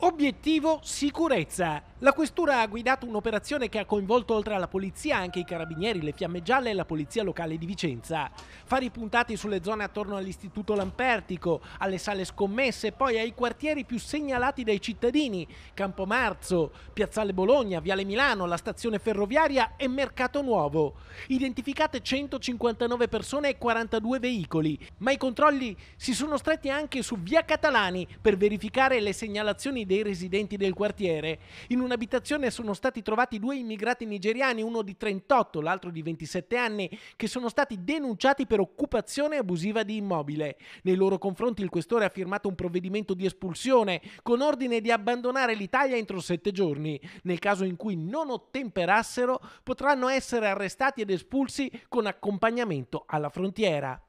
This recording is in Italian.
Obiettivo sicurezza. La questura ha guidato un'operazione che ha coinvolto oltre alla polizia anche i carabinieri, le fiamme gialle e la polizia locale di Vicenza. Fari puntati sulle zone attorno all'istituto Lampertico, alle sale scommesse e poi ai quartieri più segnalati dai cittadini, Campomarzo, Piazzale Bologna, Viale Milano, la stazione ferroviaria e Mercato Nuovo. Identificate 159 persone e 42 veicoli, ma i controlli si sono stretti anche su Via Catalani per verificare le segnalazioni dei residenti del quartiere. In un'abitazione sono stati trovati due immigrati nigeriani, uno di 38, l'altro di 27 anni, che sono stati denunciati per occupazione abusiva di immobile. Nei loro confronti il questore ha firmato un provvedimento di espulsione con ordine di abbandonare l'Italia entro sette giorni. Nel caso in cui non ottemperassero potranno essere arrestati ed espulsi con accompagnamento alla frontiera.